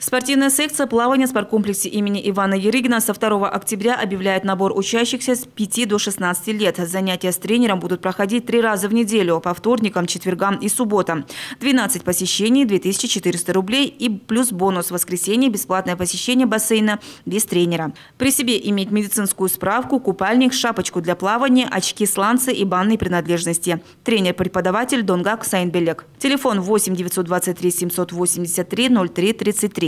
Спортивная секция плавания в спорткомплексе имени Ивана Ерыгина со 2 октября объявляет набор учащихся с 5 до 16 лет. Занятия с тренером будут проходить три раза в неделю, по вторникам, четвергам и субботам. 12 посещений, 2400 рублей и плюс бонус в воскресенье, бесплатное посещение бассейна без тренера. При себе иметь медицинскую справку, купальник, шапочку для плавания, очки, сланцы и банные принадлежности. Тренер-преподаватель Донгак Сайнбелек. Телефон 8 923 783 03 33.